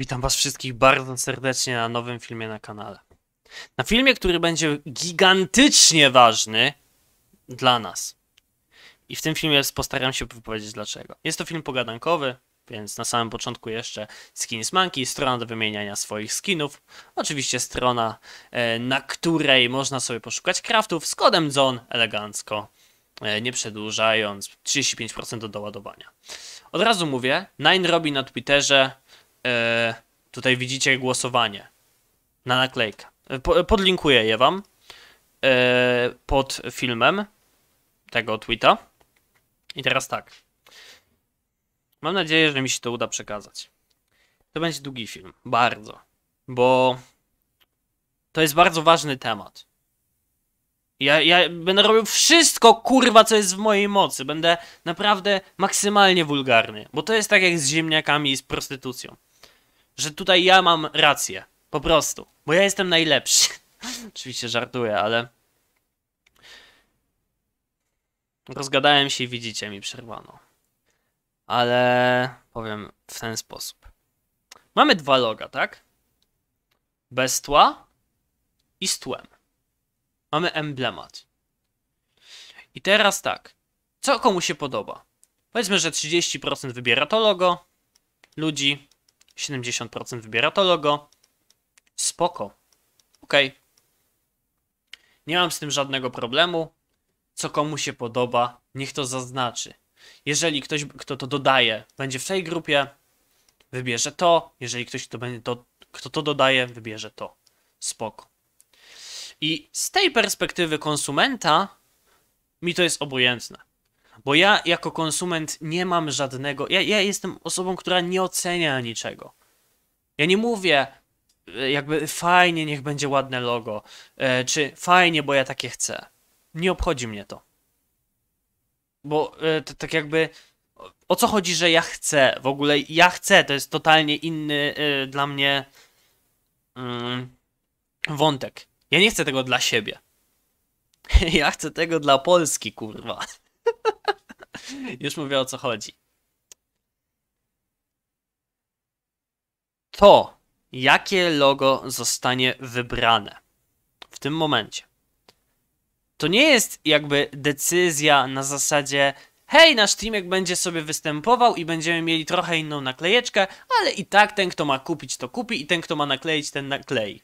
Witam Was wszystkich bardzo serdecznie na nowym filmie na kanale. Na filmie, który będzie gigantycznie ważny dla nas. I w tym filmie postaram się wypowiedzieć dlaczego. Jest to film pogadankowy, więc na samym początku jeszcze Skins Monkey, strona do wymieniania swoich skinów. Oczywiście strona, e, na której można sobie poszukać craftów z kodem ZON elegancko, e, nie przedłużając, 35% do doładowania. Od razu mówię, Nine robi na Twitterze E, tutaj widzicie głosowanie na naklejkę. E, podlinkuję je wam e, pod filmem tego tweeta. I teraz tak. Mam nadzieję, że mi się to uda przekazać. To będzie długi film, bardzo, bo to jest bardzo ważny temat. Ja, ja będę robił wszystko, kurwa, co jest w mojej mocy. Będę naprawdę maksymalnie wulgarny, bo to jest tak jak z ziemniakami i z prostytucją że tutaj ja mam rację. Po prostu. Bo ja jestem najlepszy. Oczywiście żartuję, ale... Rozgadałem się i widzicie, mi przerwano. Ale powiem w ten sposób. Mamy dwa loga, tak? Bez tła i z tłem. Mamy emblemat. I teraz tak. Co komu się podoba? Powiedzmy, że 30% wybiera to logo ludzi, 70% wybiera to logo. Spoko. Ok. Nie mam z tym żadnego problemu. Co komu się podoba, niech to zaznaczy. Jeżeli ktoś, kto to dodaje, będzie w tej grupie, wybierze to. Jeżeli ktoś, kto, będzie to, kto to dodaje, wybierze to. Spoko. I z tej perspektywy konsumenta mi to jest obojętne. Bo ja jako konsument nie mam żadnego. Ja, ja jestem osobą, która nie ocenia niczego. Ja nie mówię, e, jakby fajnie, niech będzie ładne logo, e, czy fajnie, bo ja takie chcę. Nie obchodzi mnie to. Bo e, to, tak jakby o co chodzi, że ja chcę w ogóle? Ja chcę, to jest totalnie inny y, dla mnie y, wątek. Ja nie chcę tego dla siebie. Ja chcę tego dla Polski, kurwa. Już mówię o co chodzi. To, jakie logo zostanie wybrane w tym momencie. To nie jest jakby decyzja na zasadzie hej, nasz teamek będzie sobie występował i będziemy mieli trochę inną naklejeczkę, ale i tak ten, kto ma kupić, to kupi i ten, kto ma nakleić, ten naklei.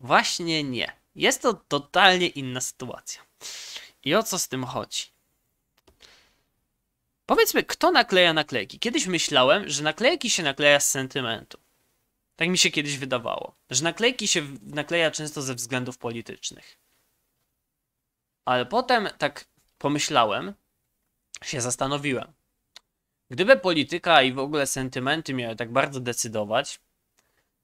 Właśnie nie. Jest to totalnie inna sytuacja. I o co z tym chodzi? Powiedzmy, kto nakleja naklejki? Kiedyś myślałem, że naklejki się nakleja z sentymentu. Tak mi się kiedyś wydawało, że naklejki się nakleja często ze względów politycznych. Ale potem tak pomyślałem, się zastanowiłem. Gdyby polityka i w ogóle sentymenty miały tak bardzo decydować,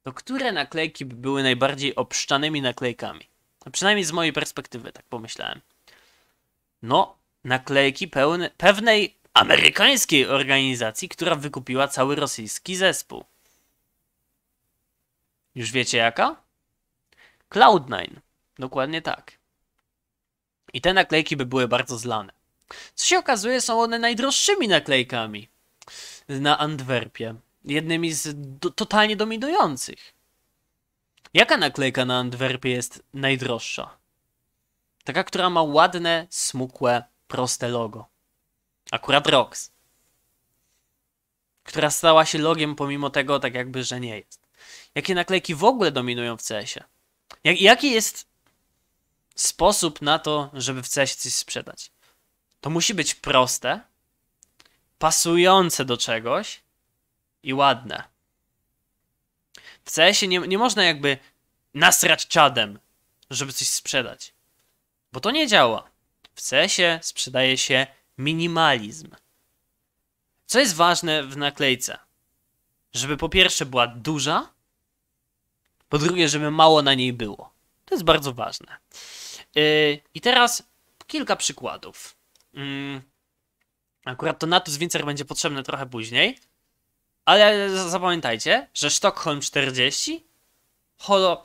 to które naklejki by były najbardziej obszczanymi naklejkami? A no przynajmniej z mojej perspektywy tak pomyślałem. No, naklejki pełne, pewnej amerykańskiej organizacji, która wykupiła cały rosyjski zespół. Już wiecie jaka? Cloud9. Dokładnie tak. I te naklejki by były bardzo zlane. Co się okazuje, są one najdroższymi naklejkami na Antwerpie. Jednymi z do, totalnie dominujących. Jaka naklejka na Antwerpie jest najdroższa? Taka, która ma ładne, smukłe, proste logo. Akurat Rox. Która stała się logiem pomimo tego, tak jakby, że nie jest. Jakie naklejki w ogóle dominują w CS-ie? Jak, jaki jest sposób na to, żeby w CS coś sprzedać? To musi być proste, pasujące do czegoś i ładne. W CS-ie nie, nie można jakby nasrać czadem, żeby coś sprzedać. Bo to nie działa. W CS-ie sprzedaje się minimalizm. Co jest ważne w naklejce? Żeby po pierwsze była duża, po drugie, żeby mało na niej było. To jest bardzo ważne. Yy, I teraz kilka przykładów. Yy, akurat to natus Wincer będzie potrzebne trochę później, ale zapamiętajcie, że Sztokholm 40, Holo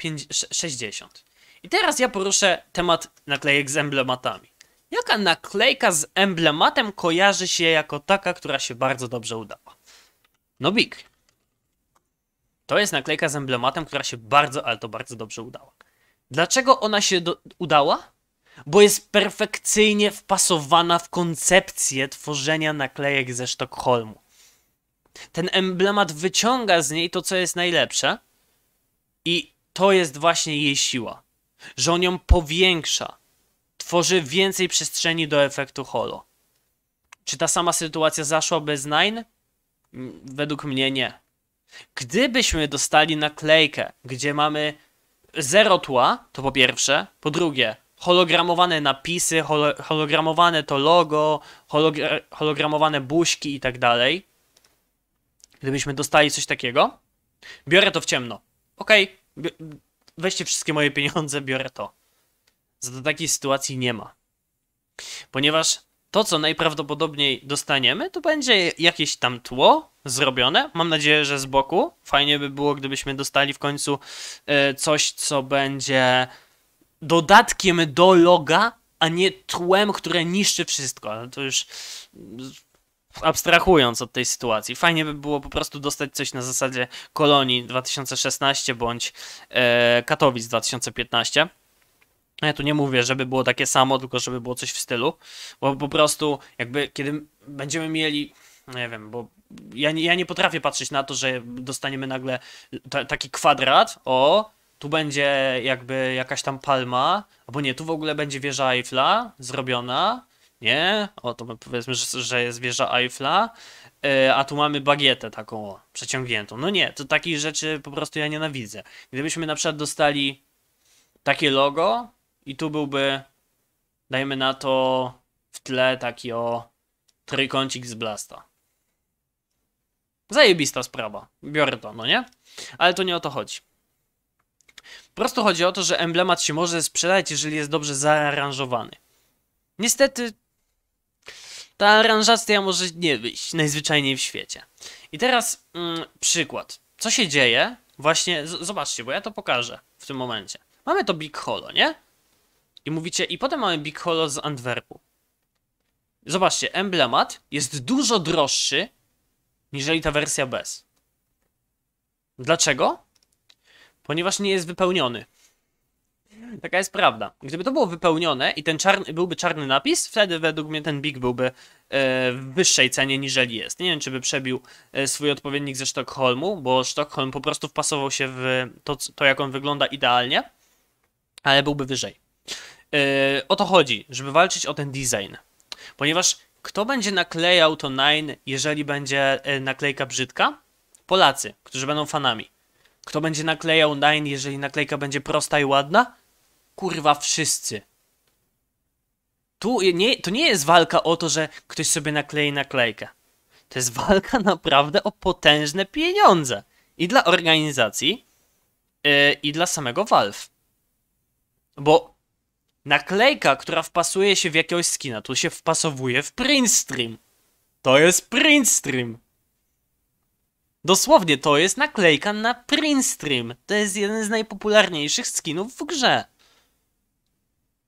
60. I teraz ja poruszę temat naklejek z emblematami. Jaka naklejka z emblematem kojarzy się jako taka, która się bardzo dobrze udała? No Big. To jest naklejka z emblematem, która się bardzo, ale to bardzo dobrze udała. Dlaczego ona się do, udała? Bo jest perfekcyjnie wpasowana w koncepcję tworzenia naklejek ze Sztokholmu. Ten emblemat wyciąga z niej to, co jest najlepsze, i to jest właśnie jej siła, że on ją powiększa tworzy więcej przestrzeni do efektu holo. Czy ta sama sytuacja zaszła bez Nine? Mm, według mnie nie. Gdybyśmy dostali naklejkę, gdzie mamy zero tła, to po pierwsze, po drugie, hologramowane napisy, holo, hologramowane to logo, hologra hologramowane buźki i tak dalej. Gdybyśmy dostali coś takiego, biorę to w ciemno. Okej, okay, weźcie wszystkie moje pieniądze, biorę to do takiej sytuacji nie ma. Ponieważ to, co najprawdopodobniej dostaniemy, to będzie jakieś tam tło zrobione. Mam nadzieję, że z boku. Fajnie by było, gdybyśmy dostali w końcu e, coś, co będzie dodatkiem do loga, a nie tłem, które niszczy wszystko. Ale to już mm, abstrahując od tej sytuacji. Fajnie by było po prostu dostać coś na zasadzie Kolonii 2016 bądź e, Katowic 2015 no ja tu nie mówię, żeby było takie samo, tylko żeby było coś w stylu, bo po prostu jakby kiedy będziemy mieli, no nie wiem, bo ja nie, ja nie potrafię patrzeć na to, że dostaniemy nagle taki kwadrat, o, tu będzie jakby jakaś tam palma, albo nie, tu w ogóle będzie wieża Eiffla zrobiona, nie? O, to powiedzmy, że, że jest wieża Eiffla, e, a tu mamy bagietę taką przeciągniętą. No nie, to takich rzeczy po prostu ja nienawidzę. Gdybyśmy na przykład dostali takie logo, i tu byłby, dajmy na to, w tle taki o trójkącik z Blasta. Zajebista sprawa. Biorę to, no nie? Ale to nie o to chodzi. Po prostu chodzi o to, że emblemat się może sprzedać, jeżeli jest dobrze zaaranżowany. Niestety, ta aranżacja może nie wyjść najzwyczajniej w świecie. I teraz mm, przykład. Co się dzieje? Właśnie, zobaczcie, bo ja to pokażę w tym momencie. Mamy to Big Holo, nie? I mówicie, i potem mamy Big Holo z Antwerpu. Zobaczcie, emblemat jest dużo droższy niżeli ta wersja bez. Dlaczego? Ponieważ nie jest wypełniony. Taka jest prawda. Gdyby to było wypełnione i ten czarny, byłby czarny napis, wtedy według mnie ten Big byłby e, w wyższej cenie niżeli jest. Nie wiem, czy by przebił e, swój odpowiednik ze Sztokholmu, bo Sztokholm po prostu wpasował się w to, to jak on wygląda idealnie, ale byłby wyżej. Yy, o to chodzi, żeby walczyć o ten design. Ponieważ kto będzie naklejał to Nine, jeżeli będzie yy, naklejka brzydka? Polacy, którzy będą fanami. Kto będzie naklejał Nine, jeżeli naklejka będzie prosta i ładna? Kurwa, wszyscy. Tu nie, to nie jest walka o to, że ktoś sobie naklei naklejkę. To jest walka naprawdę o potężne pieniądze. I dla organizacji, yy, i dla samego Valve. Bo naklejka, która wpasuje się w jakiegoś skina, tu się wpasowuje w printstream. To jest printstream. Dosłownie to jest naklejka na printstream. To jest jeden z najpopularniejszych skinów w grze.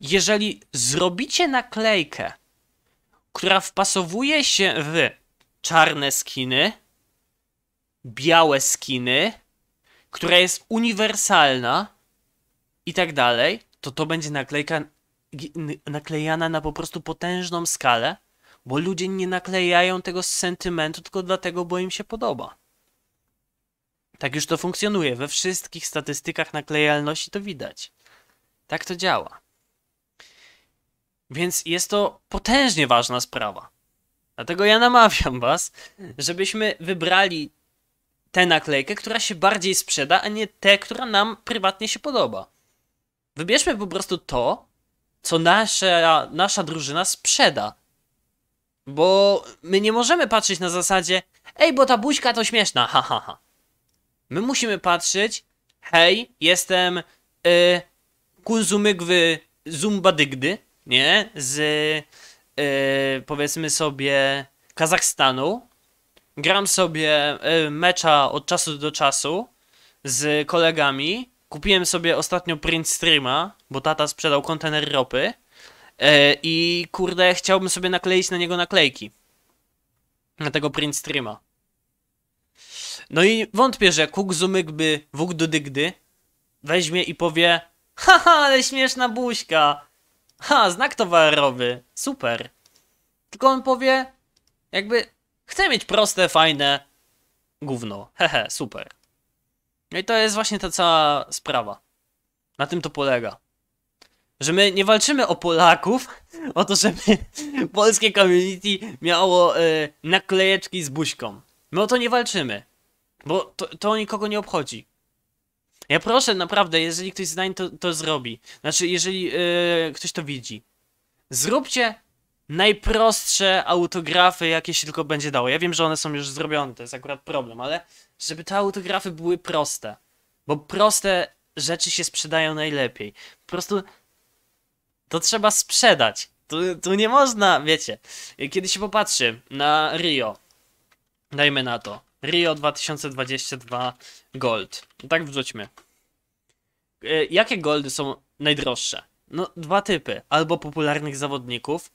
Jeżeli zrobicie naklejkę, która wpasowuje się w czarne skiny, białe skiny, która jest uniwersalna i tak dalej, to to będzie naklejka naklejana na po prostu potężną skalę, bo ludzie nie naklejają tego z sentymentu, tylko dlatego, bo im się podoba. Tak już to funkcjonuje. We wszystkich statystykach naklejalności to widać. Tak to działa. Więc jest to potężnie ważna sprawa. Dlatego ja namawiam Was, żebyśmy wybrali tę naklejkę, która się bardziej sprzeda, a nie tę, która nam prywatnie się podoba. Wybierzmy po prostu to, co nasza, nasza drużyna sprzeda. Bo my nie możemy patrzeć na zasadzie Ej, bo ta buźka to śmieszna, ha, ha, ha. My musimy patrzeć Hej, jestem y, Kunzumygwy Zumbadygdy, nie? Z y, powiedzmy sobie Kazachstanu. Gram sobie y, mecza od czasu do czasu z kolegami Kupiłem sobie ostatnio print streama, bo tata sprzedał kontener ropy. E, I kurde, chciałbym sobie nakleić na niego naklejki. Na tego print streama. No i wątpię, że Kukzumyk by Wóg do Dygdy weźmie i powie Haha, ale śmieszna buźka. Ha, znak towarowy. Super. Tylko on powie jakby chce mieć proste, fajne gówno. Hehe, super. No i to jest właśnie ta cała sprawa. Na tym to polega. Że my nie walczymy o Polaków, o to, żeby polskie community miało y, naklejeczki z buźką. My o to nie walczymy. Bo to, to nikogo nie obchodzi. Ja proszę, naprawdę, jeżeli ktoś znań to, to zrobi, znaczy, jeżeli e, ktoś to widzi, zróbcie najprostsze autografy, jakie się tylko będzie dało. Ja wiem, że one są już zrobione, to jest akurat problem, ale żeby te autografy były proste. Bo proste rzeczy się sprzedają najlepiej. Po prostu to trzeba sprzedać. Tu, tu nie można, wiecie. Kiedy się popatrzy na Rio, dajmy na to. Rio 2022 Gold. Tak wrzućmy. E, jakie goldy są najdroższe? No, dwa typy. Albo popularnych zawodników,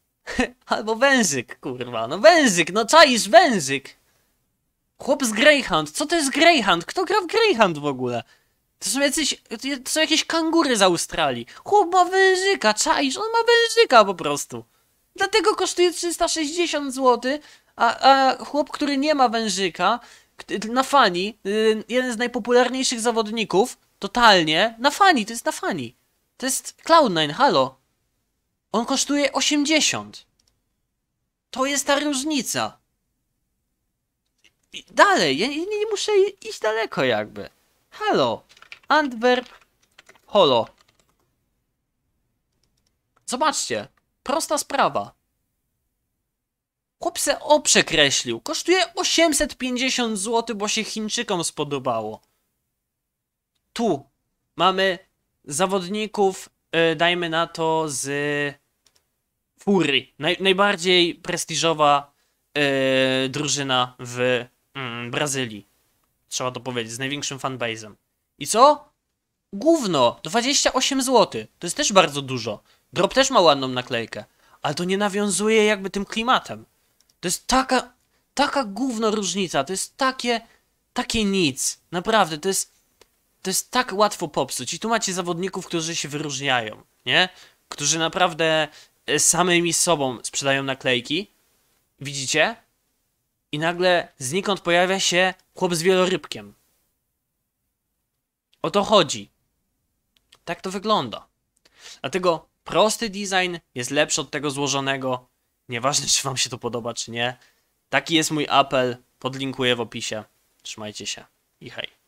albo wężyk, kurwa. No wężyk, no czaisz wężyk. Chłop z Greyhound, co to jest Greyhound? Kto gra w Greyhound w ogóle? To są, jacyś, to są jakieś kangury z Australii. Chłop ma wężyka, czaisz, on ma wężyka po prostu. Dlatego kosztuje 360 zł, a, a chłop, który nie ma wężyka, na fani, y, jeden z najpopularniejszych zawodników, totalnie, na fani, to jest na fani. To jest Cloud9, halo. On kosztuje 80. To jest ta różnica dalej, ja, nie, nie muszę iść daleko jakby. Halo, Antwerp, holo. Zobaczcie, prosta sprawa. Chłop se O przekreślił. Kosztuje 850 zł, bo się Chińczykom spodobało. Tu mamy zawodników, yy, dajmy na to, z Fury. Naj, najbardziej prestiżowa yy, drużyna w mm, Brazylii. Trzeba to powiedzieć, z największym fanbazem. I co? Gówno! 28 zł. To jest też bardzo dużo. Drop też ma ładną naklejkę. Ale to nie nawiązuje jakby tym klimatem. To jest taka, taka gówno różnica. To jest takie, takie nic. Naprawdę, to jest, to jest tak łatwo popsuć. I tu macie zawodników, którzy się wyróżniają, nie? Którzy naprawdę e, samymi sobą sprzedają naklejki. Widzicie? i nagle znikąd pojawia się chłop z wielorybkiem. O to chodzi. Tak to wygląda. Dlatego prosty design jest lepszy od tego złożonego. Nieważne, czy Wam się to podoba, czy nie. Taki jest mój apel. Podlinkuję w opisie. Trzymajcie się i hej.